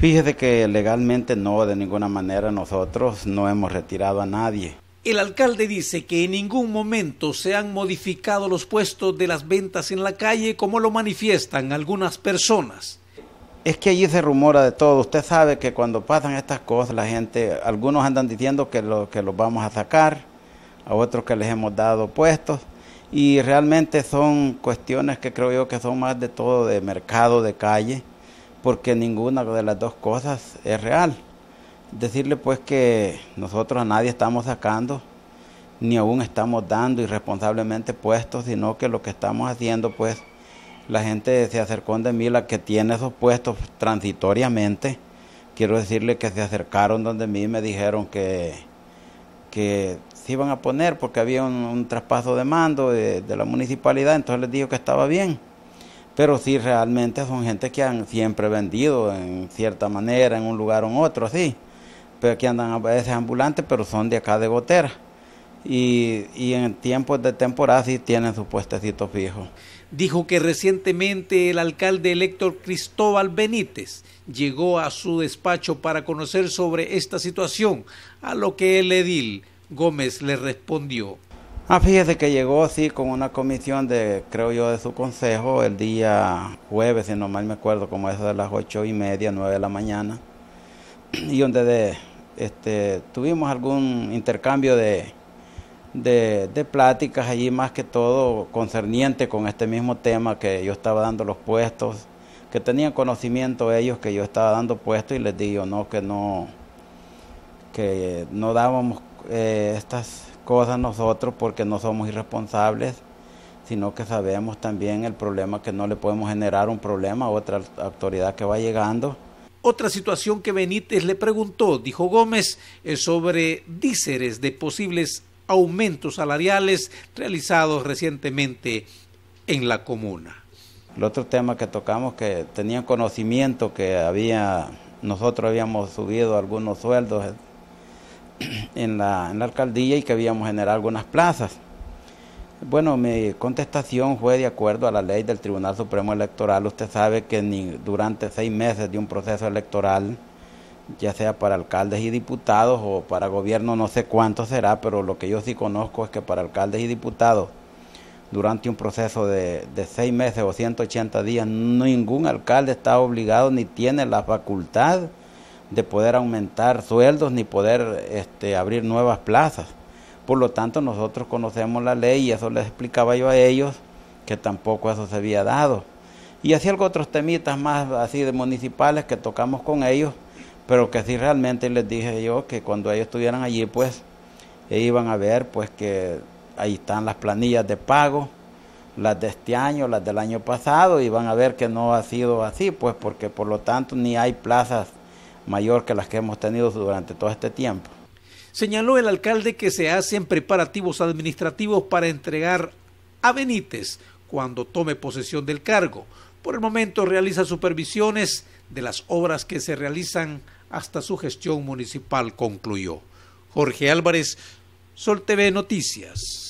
Fíjese que legalmente no, de ninguna manera nosotros no hemos retirado a nadie. El alcalde dice que en ningún momento se han modificado los puestos de las ventas en la calle como lo manifiestan algunas personas. Es que allí se rumora de todo. Usted sabe que cuando pasan estas cosas, la gente, algunos andan diciendo que, lo, que los vamos a sacar, a otros que les hemos dado puestos, y realmente son cuestiones que creo yo que son más de todo de mercado de calle porque ninguna de las dos cosas es real. Decirle pues que nosotros a nadie estamos sacando, ni aún estamos dando irresponsablemente puestos, sino que lo que estamos haciendo pues la gente se acercó de mí, la que tiene esos puestos transitoriamente. Quiero decirle que se acercaron donde mí me dijeron que, que se iban a poner porque había un, traspaso de mando de, la municipalidad, entonces les digo que estaba bien pero sí realmente son gente que han siempre vendido en cierta manera, en un lugar o en otro, sí, pero que andan a veces ambulantes, pero son de acá de Gotera. Y, en tiempos de temporada sí tienen sus puestecitos fijo. Dijo que recientemente el alcalde elector Cristóbal Benítez llegó a su despacho para conocer sobre esta situación, a lo que el edil Gómez le respondió. Ah, fíjese que llegó así con una comisión de, creo yo, de su consejo el día jueves, si no mal me acuerdo, como eso de las ocho y media, nueve de la mañana, y donde este, tuvimos algún intercambio de, de, pláticas allí, más que todo concerniente con este mismo tema que yo estaba dando los puestos, que tenían conocimiento ellos que yo estaba dando puestos y les digo, no, que no, que no dábamos eh, estas cosas nosotros porque no somos irresponsables, sino que sabemos también el problema que no le podemos generar un problema a otra autoridad que va llegando. Otra situación que Benítez le preguntó, dijo Gómez, es sobre díceres de posibles aumentos salariales realizados recientemente en la comuna. El otro tema que tocamos que tenían conocimiento que había nosotros habíamos subido algunos sueldos en la, en la alcaldía y que habíamos generado algunas plazas. Bueno, mi contestación fue de acuerdo a la ley del Tribunal Supremo Electoral. Usted sabe que ni durante seis meses de un proceso electoral, ya sea para alcaldes y diputados o para gobierno, no sé cuánto será, pero lo que yo sí conozco es que para alcaldes y diputados, durante un proceso de, de seis meses o 180 días, ningún alcalde está obligado ni tiene la facultad de poder aumentar sueldos ni poder este, abrir nuevas plazas. Por lo tanto, nosotros conocemos la ley y eso les explicaba yo a ellos, que tampoco eso se había dado. Y así algo otros temitas más así de municipales que tocamos con ellos, pero que sí realmente les dije yo que cuando ellos estuvieran allí, pues, e iban a ver pues que ahí están las planillas de pago, las de este año, las del año pasado, y van a ver que no ha sido así, pues porque por lo tanto ni hay plazas mayor que las que hemos tenido durante todo este tiempo. Señaló el alcalde que se hacen preparativos administrativos para entregar a Benítez cuando tome posesión del cargo. Por el momento realiza supervisiones de las obras que se realizan hasta su gestión municipal concluyó. Jorge Álvarez, Sol TV Noticias.